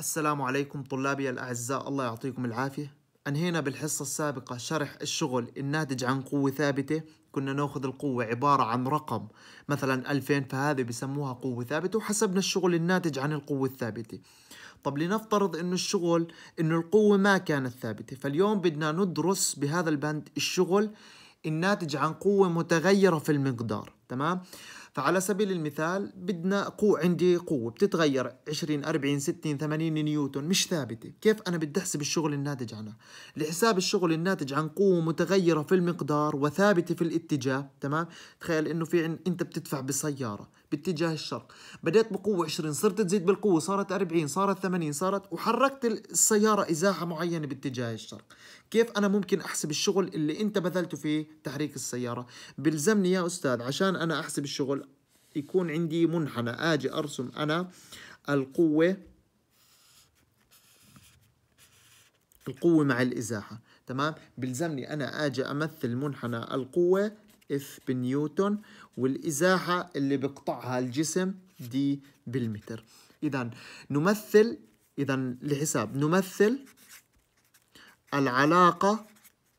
السلام عليكم طلابي الأعزاء الله يعطيكم العافية أنهينا بالحصة السابقة شرح الشغل الناتج عن قوة ثابتة كنا ناخذ القوة عبارة عن رقم مثلا 2000 فهذه بسموها قوة ثابتة وحسبنا الشغل الناتج عن القوة الثابتة طب لنفترض انه الشغل انه القوة ما كانت ثابتة فاليوم بدنا ندرس بهذا البند الشغل الناتج عن قوة متغيرة في المقدار تمام فعلى سبيل المثال بدنا قوة عندي قوة بتتغير 20 40 60 80 نيوتن مش ثابتة كيف أنا بدي أحسب الشغل الناتج عنها لحساب الشغل الناتج عن قوة متغيرة في المقدار وثابتة في الاتجاه تمام تخيل إنه في عن... أنت بتدفع بسيارة باتجاه الشرق بديت بقوة 20 صرت تزيد بالقوة صارت 40 صارت 80 صارت وحركت السيارة إزاحة معينة باتجاه الشرق كيف انا ممكن احسب الشغل اللي انت بذلته في تحريك السياره بلزمني يا استاذ عشان انا احسب الشغل يكون عندي منحنى اجي ارسم انا القوه القوه مع الازاحه تمام بلزمني انا اجي امثل منحنى القوه اف بنيوتن والازاحه اللي بقطعها الجسم دي بالمتر اذا نمثل اذا لحساب نمثل العلاقة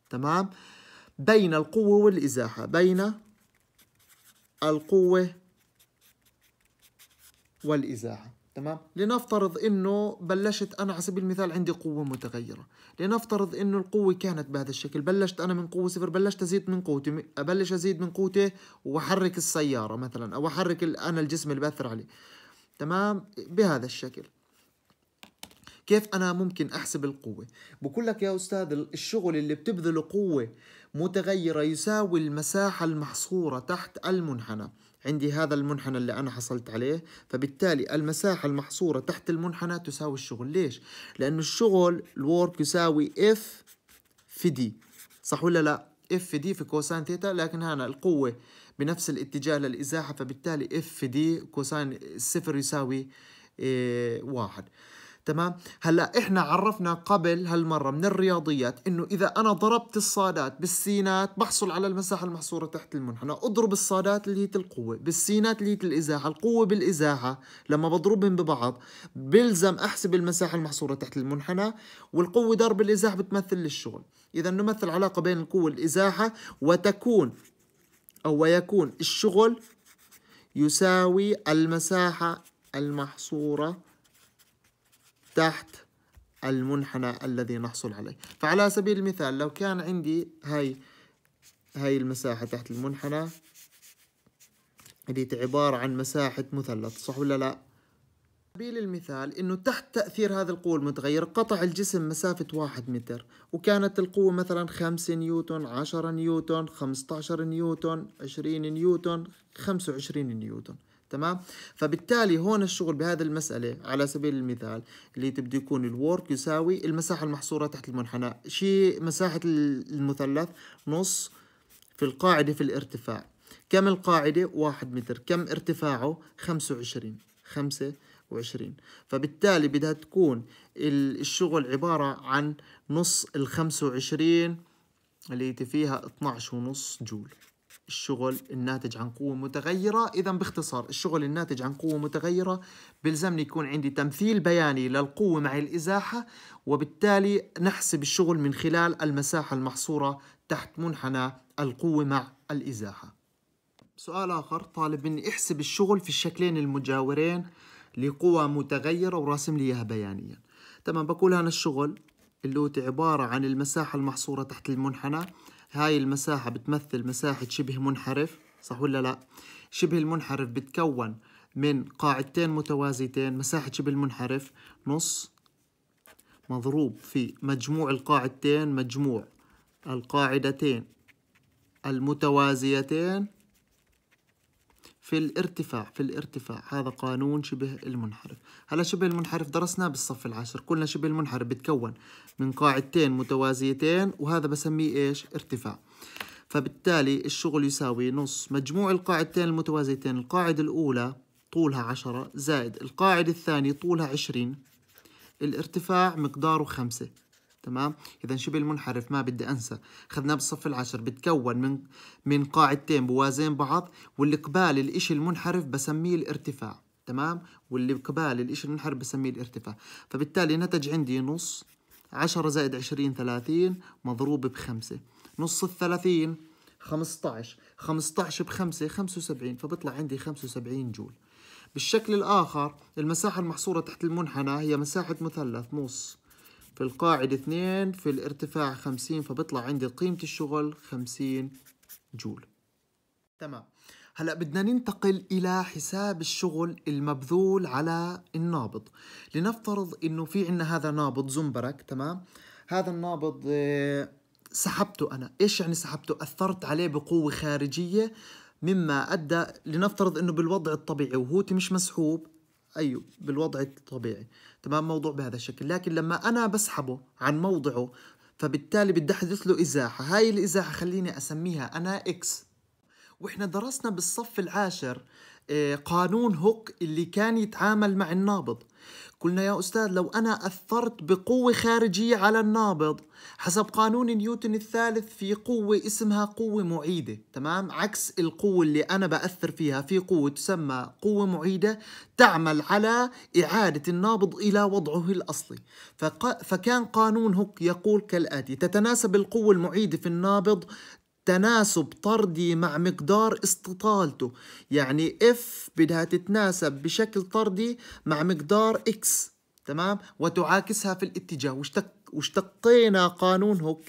تمام بين القوة والإزاحة بين القوة والإزاحة تمام لنفترض انه بلشت انا على سبيل المثال عندي قوه متغيره لنفترض انه القوه كانت بهذا الشكل بلشت انا من قوه صفر بلشت ازيد من قوتي ابلش ازيد من قوتي واحرك السياره مثلا او احرك انا الجسم اللي باثر عليه تمام بهذا الشكل كيف انا ممكن احسب القوه بقول لك يا استاذ الشغل اللي بتبذله قوه متغيره يساوي المساحه المحصوره تحت المنحنى عندي هذا المنحنى اللي أنا حصلت عليه فبالتالي المساحة المحصورة تحت المنحنى تساوي الشغل ليش؟ لأنه الشغل الورك يساوي اف في دي صح ولا لا؟ اف في دي في كوسان ثيتا لكن هنا القوة بنفس الاتجاه للإزاحة فبالتالي اف في دي كوسان الصفر يساوي إيه واحد تمام هلا احنا عرفنا قبل هالمره من الرياضيات انه اذا انا ضربت الصادات بالسينات بحصل على المساحه المحصوره تحت المنحنى اضرب الصادات اللي هي القوه بالسينات اللي هي الازاحه القوه بالازاحه لما بضربهم ببعض بلزم احسب المساحه المحصوره تحت المنحنى والقوه ضرب الازاحه بتمثل الشغل اذا نمثل علاقه بين القوه والازاحه وتكون او ويكون الشغل يساوي المساحه المحصوره تحت المنحنى الذي نحصل عليه فعلى سبيل المثال لو كان عندي هاي هاي المساحة تحت المنحنى اللي عبارة عن مساحة مثلث صح ولا لا سبيل المثال انه تحت تأثير هذه القوة المتغيرة قطع الجسم مسافة واحد متر وكانت القوة مثلا خمسة نيوتن عشرة نيوتن خمسة عشر نيوتن عشرين نيوتن خمسة وعشرين نيوتن تمام فبالتالي هون الشغل بهذه المسألة على سبيل المثال اللي بده يكون الورك يساوي المساحة المحصورة تحت المنحنى شيء مساحة المثلث نص في القاعدة في الارتفاع كم القاعدة؟ واحد متر كم ارتفاعه؟ خمسة وعشرين خمسة وعشرين فبالتالي بدها تكون الشغل عبارة عن نص الخمسة وعشرين اللي فيها 12 ونص جول الشغل الناتج عن قوة متغيرة إذا باختصار الشغل الناتج عن قوة متغيرة بلزمني يكون عندي تمثيل بياني للقوة مع الإزاحة وبالتالي نحسب الشغل من خلال المساحة المحصورة تحت منحنى القوة مع الإزاحة سؤال آخر طالب مني احسب الشغل في الشكلين المجاورين لقوى متغيرة وراسم لي إياها بيانيا تمام بقول أنا الشغل اللي هو عبارة عن المساحة المحصورة تحت المنحنى هاي المساحة بتمثل مساحة شبه منحرف صح ولا لا؟ شبه المنحرف بتكون من قاعدتين متوازيتين مساحة شبه المنحرف نص مضروب في مجموع القاعدتين مجموع القاعدتين المتوازيتين في الارتفاع في الارتفاع هذا قانون شبه المنحرف هلا شبه المنحرف درسناه بالصف العاشر قلنا شبه المنحرف بتكون من قاعدتين متوازيتين وهذا بسميه ايش ارتفاع فبالتالي الشغل يساوي نص مجموع القاعدتين المتوازيتين القاعدة الأولى طولها عشرة زائد القاعدة الثانية طولها عشرين الارتفاع مقداره خمسة تمام اذا شبه المنحرف ما بدي انسى اخذناه بالصف العاشر بتكون من من قاعدتين بوازين بعض والقبال الاشي المنحرف بسميه الارتفاع تمام واللي قبال الاشي المنحرف بسميه الارتفاع فبالتالي نتج عندي نص 10 زائد 20 30 مضروب بخمسة نص ال 30 15 15 بخمسة 75 فبيطلع عندي 75 جول بالشكل الآخر المساحة المحصورة تحت المنحنى هي مساحة مثلث نص في القاعدة اثنين في الارتفاع خمسين فبطلع عندي قيمة الشغل خمسين جول تمام هلا بدنا ننتقل الى حساب الشغل المبذول على النابض لنفترض انه في عنا هذا نابض زنبرك تمام هذا النابض آه، سحبته انا ايش يعني سحبته اثرت عليه بقوه خارجيه مما ادى لنفترض انه بالوضع الطبيعي وهوتي مش مسحوب ايوه بالوضع الطبيعي تمام موضوع بهذا الشكل لكن لما أنا بسحبه عن موضعه فبالتالي بدي أحدث له إزاحة هاي الإزاحة خليني أسميها أنا إكس وإحنا درسنا بالصف العاشر آه، قانون هوك اللي كان يتعامل مع النابض قلنا يا أستاذ لو أنا أثرت بقوة خارجية على النابض حسب قانون نيوتن الثالث في قوة اسمها قوة معيدة تمام عكس القوة اللي أنا بأثر فيها في قوة تسمى قوة معيدة تعمل على إعادة النابض إلى وضعه الأصلي فكان قانون هوك يقول كالآتي تتناسب القوة المعيدة في النابض تناسب طردي مع مقدار استطالته يعني اف بدها تتناسب بشكل طردي مع مقدار اكس تمام وتعاكسها في الاتجاه واشتق واشتقينا قانون هوك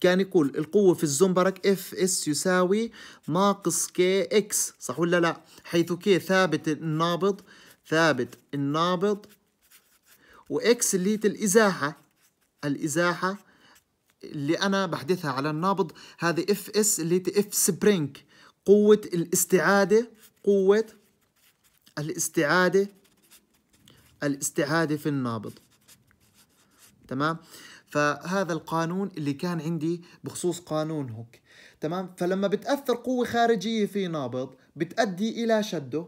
كان يقول القوة في الزنبرك اف اس يساوي ناقص كي اكس صح ولا لا حيث كي ثابت النابض ثابت النابض واكس اللي هي الازاحة الازاحة اللي أنا بحدثها على النابض هذه اف اس اللي اف سبرينج قوة الاستعادة قوة الاستعادة الاستعادة في النابض تمام فهذا القانون اللي كان عندي بخصوص قانون هوك تمام فلما بتأثر قوة خارجية في نابض بتؤدي إلى شده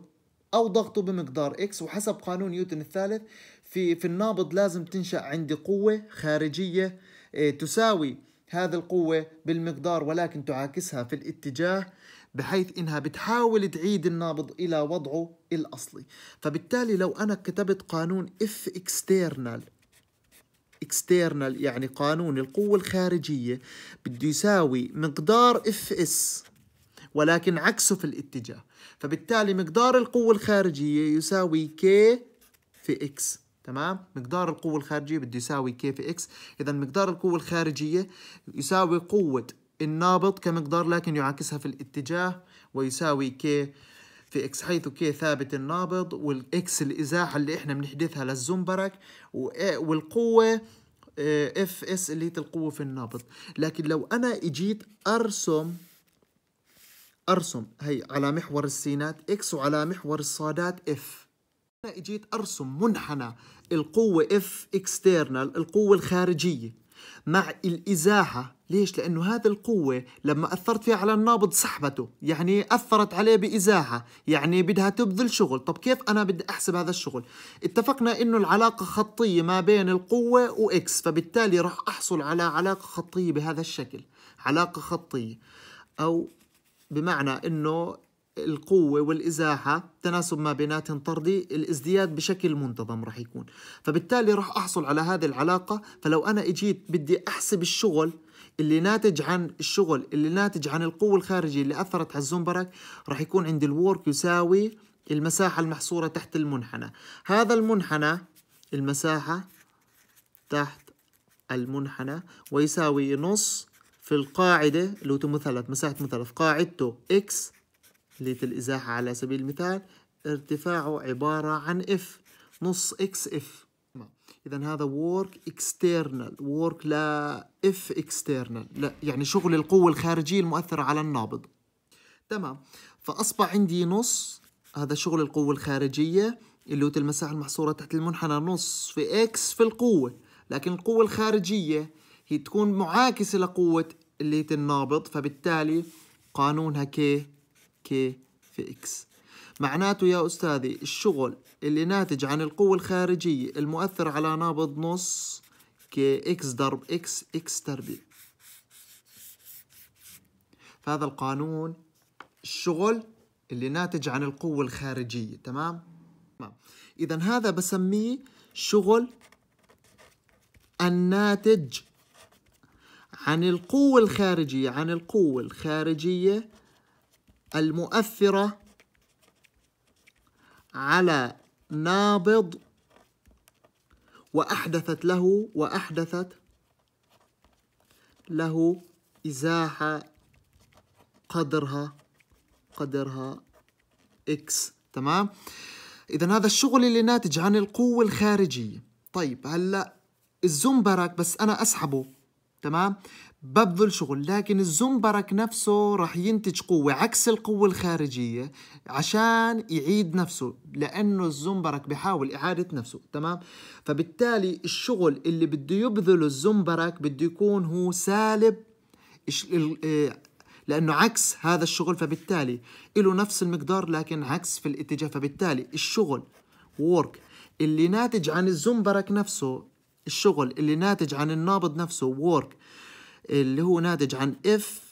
أو ضغطه بمقدار إكس وحسب قانون نيوتن الثالث في في النابض لازم تنشأ عندي قوة خارجية إيه، تساوي هذه القوة بالمقدار ولكن تعاكسها في الاتجاه بحيث إنها بتحاول تعيد النابض إلى وضعه الأصلي فبالتالي لو أنا كتبت قانون F external external يعني قانون القوة الخارجية بده يساوي مقدار اس ولكن عكسه في الاتجاه فبالتالي مقدار القوة الخارجية يساوي K في X تمام مقدار القوة الخارجية بده يساوي كي في اكس إذا مقدار القوة الخارجية يساوي قوة النابض كمقدار لكن يعاكسها في الاتجاه ويساوي كي في اكس حيث كي ثابت النابض والاكس الازاحه اللي احنا بنحدثها للزنبرك والقوه اف آه، اس اللي هي القوه في النابض لكن لو انا اجيت ارسم ارسم هي على محور السينات اكس وعلى محور الصادات اف أنا إجيت أرسم منحنى القوة F external القوة الخارجية مع الإزاحة ليش؟ لأنه هذه القوة لما أثرت فيها على النابض سحبته يعني أثرت عليه بإزاحة يعني بدها تبذل شغل طب كيف أنا بدي أحسب هذا الشغل؟ اتفقنا أنه العلاقة خطية ما بين القوة وإكس فبالتالي راح أحصل على علاقة خطية بهذا الشكل علاقة خطية أو بمعنى أنه القوة والإزاحة تناسب ما بيناتهم طردي الازدياد بشكل منتظم رح يكون فبالتالي رح أحصل على هذه العلاقة فلو أنا إجيت بدي أحسب الشغل اللي ناتج عن الشغل اللي ناتج عن القوة الخارجية اللي أثرت على الزنبرك رح يكون عندي الورك يساوي المساحة المحصورة تحت المنحنى هذا المنحنى المساحة تحت المنحنى ويساوي نص في القاعدة اللي هو مثلث مساحة مثلث قاعدته x كتلة الإزاحة على سبيل المثال ارتفاعه عبارة عن اف نص اكس اف إذا هذا work external work لا if external لا يعني شغل القوة الخارجية المؤثرة على النابض تمام فأصبح عندي نص هذا شغل القوة الخارجية اللي هو المساحة المحصورة تحت المنحنى نص في اكس في القوة لكن القوة الخارجية هي تكون معاكسة لقوة اللي النابض فبالتالي قانونها كي كي في إكس معناته يا أستاذي الشغل اللي ناتج عن القوة الخارجية المؤثر على نابض نص كي إكس ضرب إكس إكس تربيع فهذا القانون الشغل اللي ناتج عن القوة الخارجية تمام؟ تمام إذا هذا بسميه شغل الناتج عن القوة الخارجية عن القوة الخارجية المؤثرة على نابض وأحدثت له وأحدثت له إزاحة قدرها قدرها إكس تمام إذا هذا الشغل اللي ناتج عن القوة الخارجية طيب هلا الزنبرك بس أنا أسحبه تمام ببذل شغل لكن الزنبرك نفسه رح ينتج قوة عكس القوة الخارجية عشان يعيد نفسه لأنه الزنبرك بحاول إعادة نفسه تمام فبالتالي الشغل اللي بده يبذله الزنبرك بده يكون هو سالب آه، لأنه عكس هذا الشغل فبالتالي له نفس المقدار لكن عكس في الاتجاه فبالتالي الشغل وورك اللي ناتج عن الزنبرك نفسه الشغل اللي ناتج عن النابض نفسه وورك اللي هو ناتج عن اف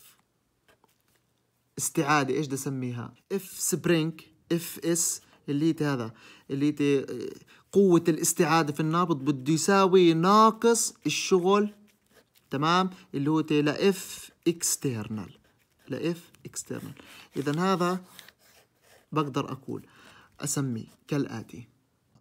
استعاده ايش بدي اسميها اف سبرينك اف اس الليت هذا اللي قوة الاستعادة في النابض بده يساوي ناقص الشغل تمام اللي هو ل اف اكسترنال ل اف اكسترنال اذا هذا بقدر اقول اسميه كالاتي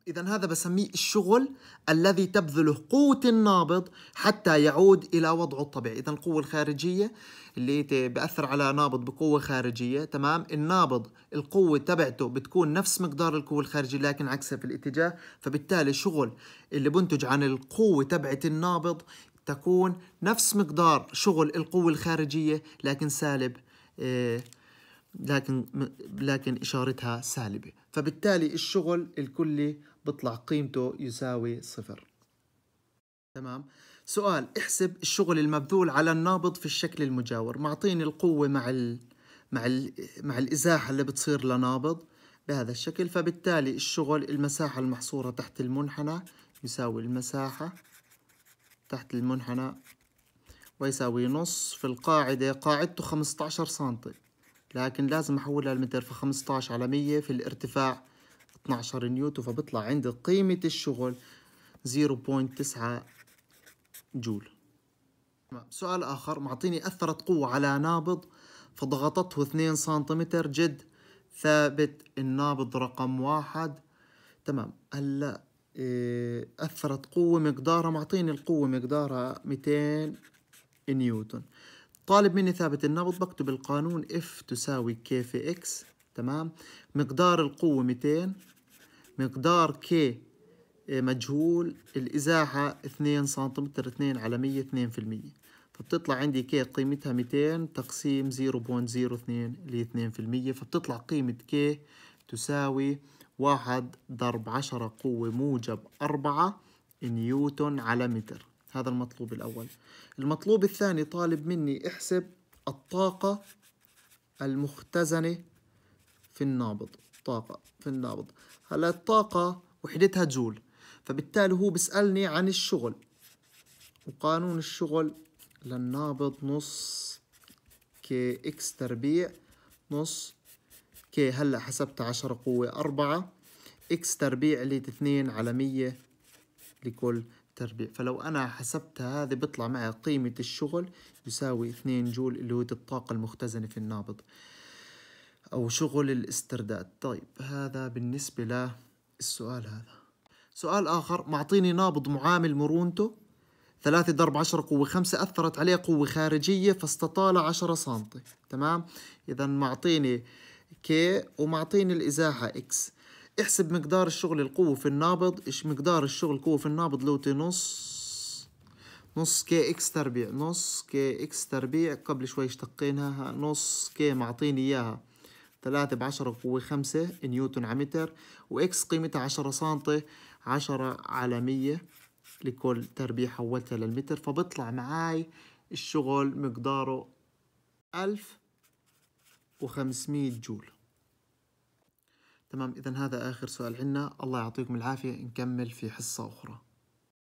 إذا هذا بسميه الشغل الذي تبذله قوة النابض حتى يعود إلى وضعه الطبيعي، إذا القوة الخارجية اللي بأثر على نابض بقوة خارجية، تمام؟ النابض القوة تبعته بتكون نفس مقدار القوة الخارجية لكن عكسها في الاتجاه، فبالتالي الشغل اللي بنتج عن القوة تبعت النابض تكون نفس مقدار شغل القوة الخارجية لكن سالب آه، لكن لكن اشارتها سالبه فبالتالي الشغل الكلي بطلع قيمته يساوي صفر تمام سؤال احسب الشغل المبذول على النابض في الشكل المجاور معطيني القوة مع ال... مع ال... مع الإزاحة اللي بتصير لنابض بهذا الشكل فبالتالي الشغل المساحة المحصورة تحت المنحنى يساوي المساحة تحت المنحنى ويساوي نص في القاعدة قاعدته 15 سنتي لكن لازم أحولها لمتر في 15 على 100 في الارتفاع 12 نيوتن فبطلع عندي قيمة الشغل 0.9 جول سؤال آخر معطيني أثرت قوة على نابض فضغطته 2 سنتيمتر جد ثابت النابض رقم واحد تمام هلا آه، أثرت قوة مقدارها معطيني القوة مقدارها 200 نيوتن طالب مني ثابت النبض بكتب القانون F تساوي K في X تمام مقدار القوة 200 مقدار كي إيه، مجهول الإزاحة 2 سنتيمتر 2 على 100 2% فبتطلع عندي كي قيمتها 200 تقسيم 0.02 ل 2% فبتطلع قيمة كي تساوي 1 ضرب 10 قوة موجب 4 نيوتن على متر هذا المطلوب الأول المطلوب الثاني طالب مني احسب الطاقة المختزنة في النابض طاقة في النابض هلا الطاقة وحدتها جول فبالتالي هو بيسألني عن الشغل وقانون الشغل للنابض نص كي اكس تربيع نص كي هلا حسبت عشرة قوة أربعة اكس تربيع اللي اثنين على مية لكل تربيع فلو أنا حسبتها هذه بيطلع معي قيمة الشغل يساوي اثنين جول اللي هو الطاقة المختزنة في النابض أو شغل الاسترداد طيب هذا بالنسبة للسؤال هذا سؤال آخر معطيني نابض معامل مرونته ثلاثة ضرب عشرة قوة خمسة أثرت عليه قوة خارجية فاستطال عشرة سنتي تمام إذا معطيني كي ومعطيني الإزاحة إكس احسب مقدار الشغل القوة في النابض إيش مقدار الشغل القوة في النابض لوتي نص نص كي إكس تربيع نص كي إكس تربيع قبل شوي اشتقيناها نص كي معطيني إياها 3 10 قوة 5 نيوتن على متر وإكس قيمتها 10 سنتي 10 على 100 لكل تربيع حولتها للمتر فبطلع معاي الشغل مقداره 1500 جول تمام إذا هذا آخر سؤال عنا الله يعطيكم العافية نكمل في حصة أخرى